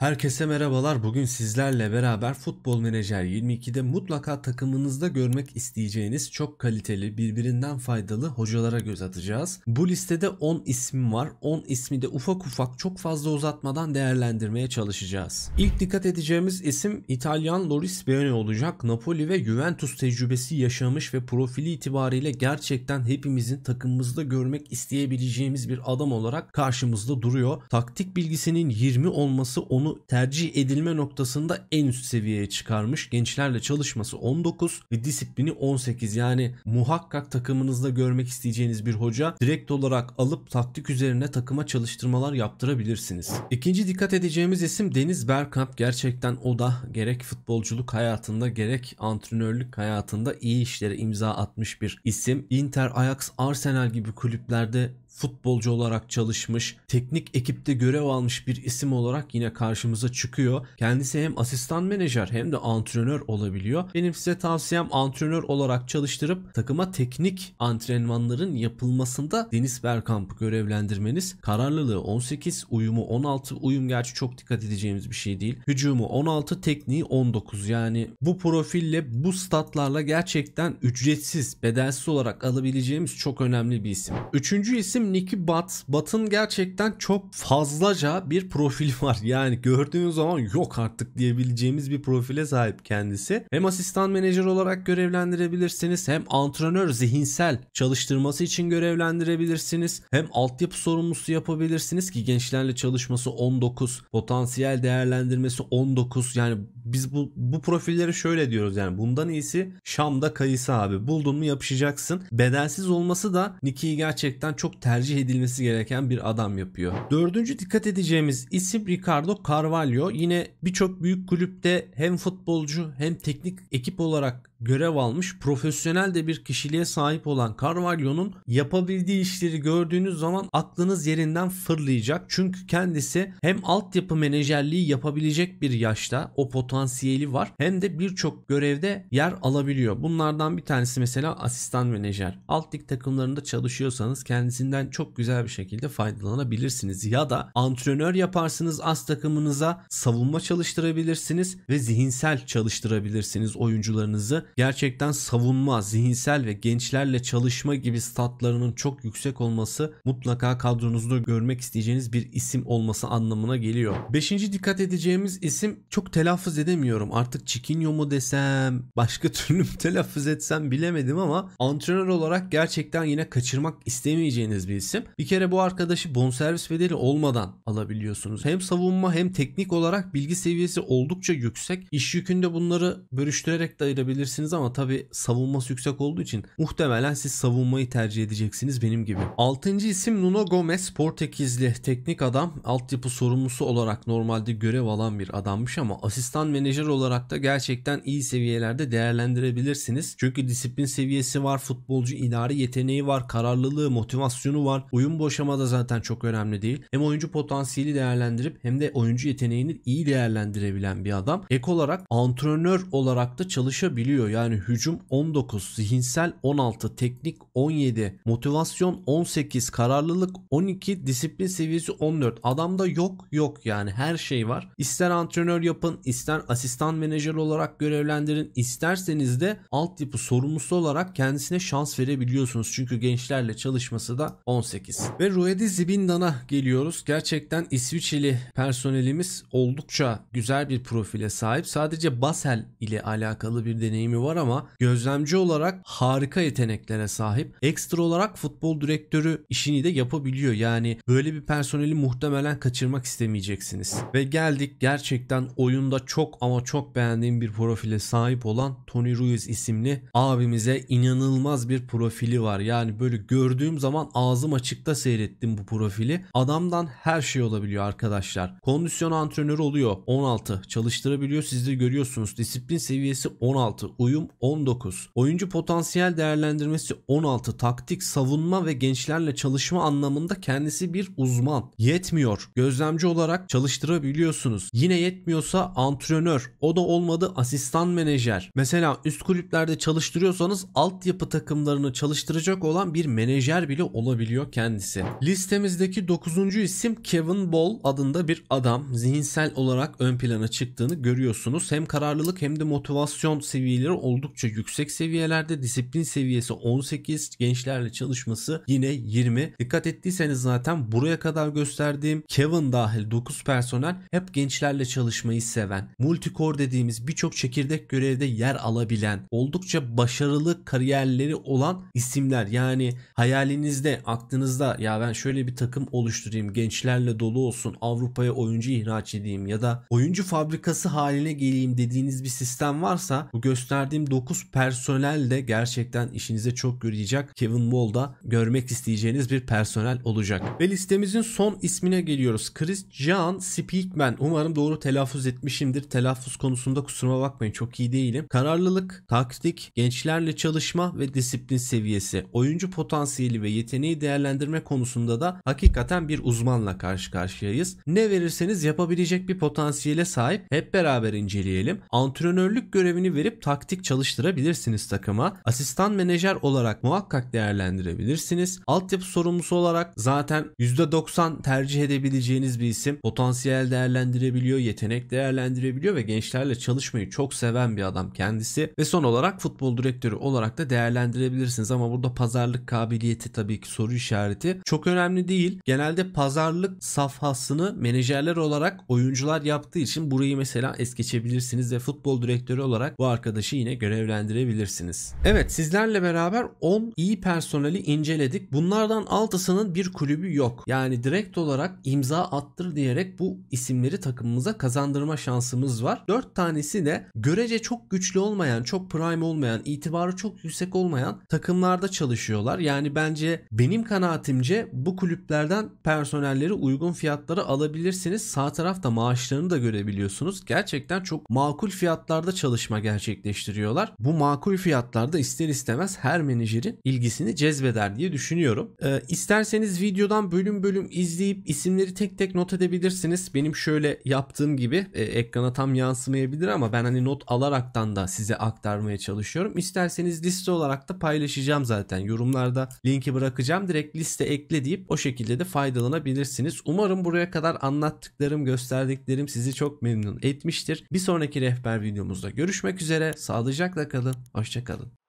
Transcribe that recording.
Herkese merhabalar. Bugün sizlerle beraber Futbol Menajer 22'de mutlaka takımınızda görmek isteyeceğiniz çok kaliteli, birbirinden faydalı hocalara göz atacağız. Bu listede 10 isim var. 10 ismi de ufak ufak çok fazla uzatmadan değerlendirmeye çalışacağız. İlk dikkat edeceğimiz isim İtalyan Loris Beone olacak. Napoli ve Juventus tecrübesi yaşamış ve profili itibariyle gerçekten hepimizin takımımızda görmek isteyebileceğimiz bir adam olarak karşımızda duruyor. Taktik bilgisinin 20 olması onu onu tercih edilme noktasında en üst seviyeye çıkarmış. Gençlerle çalışması 19 ve disiplini 18. Yani muhakkak takımınızda görmek isteyeceğiniz bir hoca direkt olarak alıp taktik üzerine takıma çalıştırmalar yaptırabilirsiniz. İkinci dikkat edeceğimiz isim Deniz Berkamp Gerçekten o da gerek futbolculuk hayatında gerek antrenörlük hayatında iyi işlere imza atmış bir isim. Inter, Ajax, Arsenal gibi kulüplerde futbolcu olarak çalışmış, teknik ekipte görev almış bir isim olarak yine karşı karşımıza çıkıyor. Kendisi hem asistan menajer hem de antrenör olabiliyor. Benim size tavsiyem antrenör olarak çalıştırıp takıma teknik antrenmanların yapılmasında Deniz Bergkamp'ı görevlendirmeniz kararlılığı 18, uyumu 16. Uyum gerçi çok dikkat edeceğimiz bir şey değil. Hücumu 16, tekniği 19. Yani bu profille bu statlarla gerçekten ücretsiz, bedelsiz olarak alabileceğimiz çok önemli bir isim. Üçüncü isim Nicky Butt. Butt'ın gerçekten çok fazlaca bir profil var. Yani Gördüğünüz zaman yok artık diyebileceğimiz bir profile sahip kendisi. Hem asistan menajer olarak görevlendirebilirsiniz hem antrenör zihinsel çalıştırması için görevlendirebilirsiniz. Hem altyapı sorumlusu yapabilirsiniz ki gençlerle çalışması 19, potansiyel değerlendirmesi 19. Yani biz bu, bu profilleri şöyle diyoruz yani bundan iyisi Şam'da kayısı abi. Buldun mu yapışacaksın. bedensiz olması da Nicky'yi gerçekten çok tercih edilmesi gereken bir adam yapıyor. Dördüncü dikkat edeceğimiz isim Ricardo Car Carvalho yine birçok büyük kulüpte hem futbolcu hem teknik ekip olarak görev almış profesyonel de bir kişiliğe sahip olan Carvalho'nun yapabildiği işleri gördüğünüz zaman aklınız yerinden fırlayacak. Çünkü kendisi hem altyapı menajerliği yapabilecek bir yaşta o potansiyeli var hem de birçok görevde yer alabiliyor. Bunlardan bir tanesi mesela asistan menajer. Alt lig takımlarında çalışıyorsanız kendisinden çok güzel bir şekilde faydalanabilirsiniz ya da antrenör yaparsınız az takımınız takımınıza savunma çalıştırabilirsiniz ve zihinsel çalıştırabilirsiniz oyuncularınızı. Gerçekten savunma, zihinsel ve gençlerle çalışma gibi statlarının çok yüksek olması mutlaka kadronuzda görmek isteyeceğiniz bir isim olması anlamına geliyor. Beşinci dikkat edeceğimiz isim çok telaffuz edemiyorum. Artık Chiquinho mu desem, başka türlü mü telaffuz etsem bilemedim ama antrenör olarak gerçekten yine kaçırmak istemeyeceğiniz bir isim. Bir kere bu arkadaşı bonservis bedeli olmadan alabiliyorsunuz. Hem savunma hem teknik olarak bilgi seviyesi oldukça yüksek. İş yükünde bunları bölüştürerek de ayırabilirsiniz ama tabi savunması yüksek olduğu için muhtemelen siz savunmayı tercih edeceksiniz benim gibi. 6. isim Nuno Gomez Portekizli teknik adam. Altyapı sorumlusu olarak normalde görev alan bir adammış ama asistan menajer olarak da gerçekten iyi seviyelerde değerlendirebilirsiniz. Çünkü disiplin seviyesi var, futbolcu idari yeteneği var, kararlılığı, motivasyonu var. Uyum bu da zaten çok önemli değil. Hem oyuncu potansiyeli değerlendirip hem de oyuncu oyuncu yeteneğini iyi değerlendirebilen bir adam. Ek olarak antrenör olarak da çalışabiliyor. Yani hücum 19, zihinsel 16, teknik 17, motivasyon 18, kararlılık 12, disiplin seviyesi 14. Adamda yok yok yani her şey var. İster antrenör yapın, ister asistan menajer olarak görevlendirin, isterseniz de altyapı sorumlusu olarak kendisine şans verebiliyorsunuz. Çünkü gençlerle çalışması da 18. Ve Ruedi Zibindan'a geliyoruz. Gerçekten İsviçreli personeli. Modelimiz oldukça güzel bir profile sahip. Sadece Basel ile alakalı bir deneyimi var ama gözlemci olarak harika yeteneklere sahip. Ekstra olarak futbol direktörü işini de yapabiliyor. Yani böyle bir personeli muhtemelen kaçırmak istemeyeceksiniz. Ve geldik gerçekten oyunda çok ama çok beğendiğim bir profile sahip olan Tony Ruiz isimli abimize inanılmaz bir profili var. Yani böyle gördüğüm zaman ağzım açıkta seyrettim bu profili. Adamdan her şey olabiliyor arkadaşlar. Kondisyon Pozisyon antrenörü oluyor 16. Çalıştırabiliyor siz de görüyorsunuz. Disiplin seviyesi 16. Uyum 19. Oyuncu potansiyel değerlendirmesi 16. Taktik, savunma ve gençlerle çalışma anlamında kendisi bir uzman. Yetmiyor. Gözlemci olarak çalıştırabiliyorsunuz. Yine yetmiyorsa antrenör. O da olmadı asistan menajer. Mesela üst kulüplerde çalıştırıyorsanız altyapı takımlarını çalıştıracak olan bir menajer bile olabiliyor kendisi. Listemizdeki 9. isim Kevin Ball adında bir adam zihinsel olarak ön plana çıktığını görüyorsunuz. Hem kararlılık hem de motivasyon seviyeleri oldukça yüksek seviyelerde. Disiplin seviyesi 18, gençlerle çalışması yine 20. Dikkat ettiyseniz zaten buraya kadar gösterdiğim Kevin dahil 9 personel hep gençlerle çalışmayı seven, multicore dediğimiz birçok çekirdek görevde yer alabilen, oldukça başarılı kariyerleri olan isimler. Yani hayalinizde, aklınızda ya ben şöyle bir takım oluşturayım, gençlerle dolu olsun, Avrupa'ya oyuncu ihraç edeyim ya da oyuncu fabrikası haline geleyim dediğiniz bir sistem varsa bu gösterdiğim 9 personel de gerçekten işinize çok yarayacak. Kevin Wall'da görmek isteyeceğiniz bir personel olacak. Ve listemizin son ismine geliyoruz. Chris Jean Speakman. Umarım doğru telaffuz etmişimdir. Telaffuz konusunda kusuruma bakmayın çok iyi değilim. Kararlılık, taktik, gençlerle çalışma ve disiplin seviyesi, oyuncu potansiyeli ve yeteneği değerlendirme konusunda da hakikaten bir uzmanla karşı karşıyayız. Ne verirseniz yapabilecek bir potansiyele sahip. Hep beraber inceleyelim. Antrenörlük görevini verip taktik çalıştırabilirsiniz takıma. Asistan menajer olarak muhakkak değerlendirebilirsiniz. Altyapı sorumlusu olarak zaten %90 tercih edebileceğiniz bir isim. Potansiyel değerlendirebiliyor, yetenek değerlendirebiliyor ve gençlerle çalışmayı çok seven bir adam kendisi. Ve son olarak futbol direktörü olarak da değerlendirebilirsiniz. Ama burada pazarlık kabiliyeti tabii ki soru işareti. Çok önemli değil. Genelde pazarlık safhasını menajerler olarak olarak oyuncular yaptığı için burayı mesela es geçebilirsiniz ve futbol direktörü olarak bu arkadaşı yine görevlendirebilirsiniz. Evet sizlerle beraber 10 iyi personeli inceledik. Bunlardan 6'sının bir kulübü yok. Yani direkt olarak imza attır diyerek bu isimleri takımımıza kazandırma şansımız var. 4 tanesi de görece çok güçlü olmayan, çok prime olmayan, itibarı çok yüksek olmayan takımlarda çalışıyorlar. Yani bence benim kanaatimce bu kulüplerden personelleri uygun fiyatlara alabilirsiniz. Sağ Sağ tarafta maaşlarını da görebiliyorsunuz. Gerçekten çok makul fiyatlarda çalışma gerçekleştiriyorlar. Bu makul fiyatlarda ister istemez her menajerin ilgisini cezbeder diye düşünüyorum. Ee, isterseniz videodan bölüm bölüm izleyip isimleri tek tek not edebilirsiniz. Benim şöyle yaptığım gibi e, ekrana tam yansımayabilir ama ben hani not alaraktan da size aktarmaya çalışıyorum. İsterseniz liste olarak da paylaşacağım zaten. Yorumlarda linki bırakacağım. Direkt liste ekle deyip o şekilde de faydalanabilirsiniz. Umarım buraya kadar anlattıklarım yaptıklarım, gösterdiklerim sizi çok memnun etmiştir. Bir sonraki rehber videomuzda görüşmek üzere. Sağlıcakla kalın, hoşçakalın.